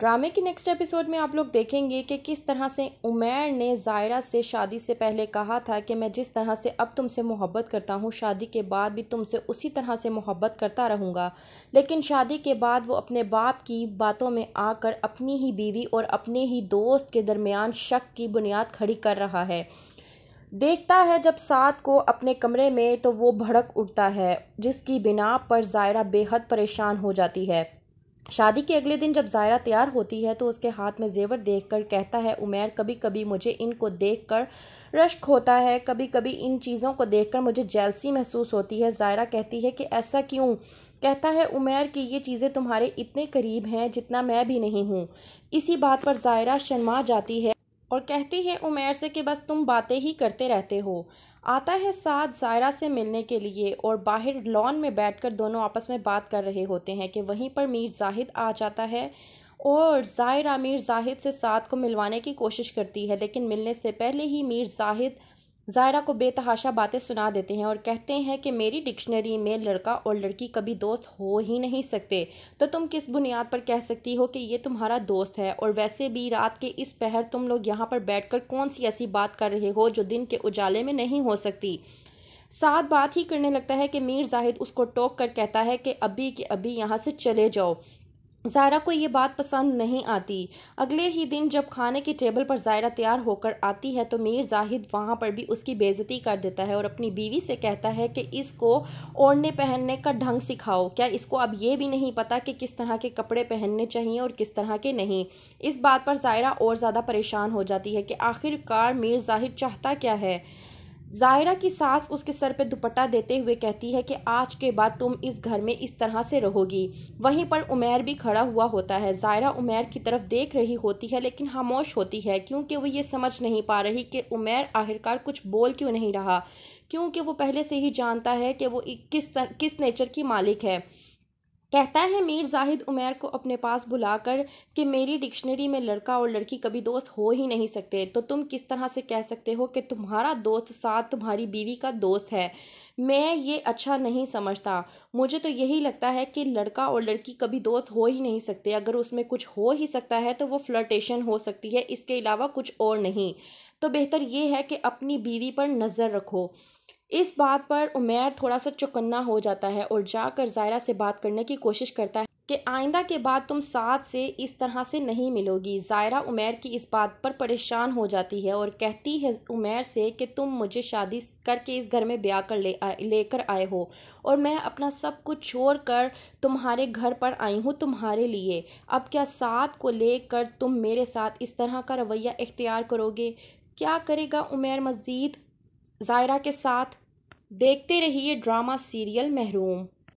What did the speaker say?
ड्रामे के next episode में आप लोग देखेंगे कि किस तरह से उमैर ने जायरा से शादी से पहले कहा था कि मैं जिस तरह से अब तुमसे मोहब्बत करता हूँ शादी के बाद भी तुमसे उसी तरह से मोहब्बत करता रहूँगा लेकिन शादी के बाद वो अपने बाप की बातों में आकर अपनी ही बीवी और अपने ही दोस्त के दरमियान शक की बुनियाद खड़ी कर रहा है देखता है जब सात को अपने कमरे में तो वो भड़क उठता है जिसकी बिना पर जायरा बेहद परेशान हो जाती है शादी के अगले दिन जब जायरा तैयार होती है तो उसके हाथ में जेवर देखकर कहता है उमेर कभी कभी मुझे इनको देखकर रश्क होता है कभी कभी इन चीज़ों को देखकर मुझे जेलसी महसूस होती है जायरा कहती है कि ऐसा क्यों कहता है उमेर कि ये चीज़ें तुम्हारे इतने करीब हैं जितना मैं भी नहीं हूँ इसी बात पर जायरा शर्मा जाती है और कहती है उमेर से कि बस तुम बातें ही करते रहते हो आता है साथ जायरा से मिलने के लिए और बाहर लॉन में बैठकर दोनों आपस में बात कर रहे होते हैं कि वहीं पर मीर जाहिद आ जाता है और जायरा मीर जाहिद से साथ को मिलवाने की कोशिश करती है लेकिन मिलने से पहले ही मीर जाहिद जायरा को बेतहाशा बातें सुना देते हैं और कहते हैं कि मेरी डिक्शनरी में लड़का और लड़की कभी दोस्त हो ही नहीं सकते तो तुम किस बुनियाद पर कह सकती हो कि ये तुम्हारा दोस्त है और वैसे भी रात के इस पहर तुम लोग यहाँ पर बैठकर कौन सी ऐसी बात कर रहे हो जो दिन के उजाले में नहीं हो सकती साथ बात ही करने लगता है कि मीर जाहिद उसको टोक कर कहता है कि अभी के अभी यहाँ से चले जाओ ज़ायरा को ये बात पसंद नहीं आती अगले ही दिन जब खाने की टेबल पर जायरा तैयार होकर आती है तो मीर जाहिद वहाँ पर भी उसकी बेज़ती कर देता है और अपनी बीवी से कहता है कि इसको ओढ़ने पहनने का ढंग सिखाओ क्या इसको अब ये भी नहीं पता कि किस तरह के कपड़े पहनने चाहिए और किस तरह के नहीं इस बात पर जायरा और ज़्यादा परेशान हो जाती है कि आखिरकार मीर जाहिद चाहता क्या है जायरा की सास उसके सर पर दुपट्टा देते हुए कहती है कि आज के बाद तुम इस घर में इस तरह से रहोगी वहीं पर उमेर भी खड़ा हुआ होता है जायरा उमेर की तरफ देख रही होती है लेकिन खामोश होती है क्योंकि वो ये समझ नहीं पा रही कि उमेर आखिरकार कुछ बोल क्यों नहीं रहा क्योंकि वो पहले से ही जानता है कि वो किस तर, किस नेचर की मालिक है कहता है मीर जाहिद उमेर को अपने पास बुलाकर कि मेरी डिक्शनरी में लड़का और लड़की कभी दोस्त हो ही नहीं सकते तो तुम किस तरह से कह सकते हो कि तुम्हारा दोस्त साथ तुम्हारी बीवी का दोस्त है मैं ये अच्छा नहीं समझता मुझे तो यही लगता है कि लड़का और लड़की कभी दोस्त हो ही नहीं सकते अगर उसमें कुछ हो ही सकता है तो वो फ्लर्टेशन हो सकती है इसके अलावा कुछ और नहीं तो बेहतर ये है कि अपनी बीवी पर नज़र रखो इस बात पर उमेर थोड़ा सा चुकन्ना हो जाता है और जाकर जायरा से बात करने की कोशिश करता है कि आइंदा के बाद तुम साथ से इस तरह से नहीं मिलोगी ज़ायरा उमेर की इस बात पर परेशान हो जाती है और कहती है उमेर से कि तुम मुझे शादी करके इस घर में ब्याह कर ले लेकर आए हो और मैं अपना सब कुछ छोड़ कर तुम्हारे घर पर आई हूँ तुम्हारे लिए अब क्या साथ को लेकर तुम मेरे साथ इस तरह का रवैया इख्तियार करोगे क्या करेगा उमेर मज़ीद ज़ायरा के साथ देखते रहिए ड्रामा सीरियल महरूम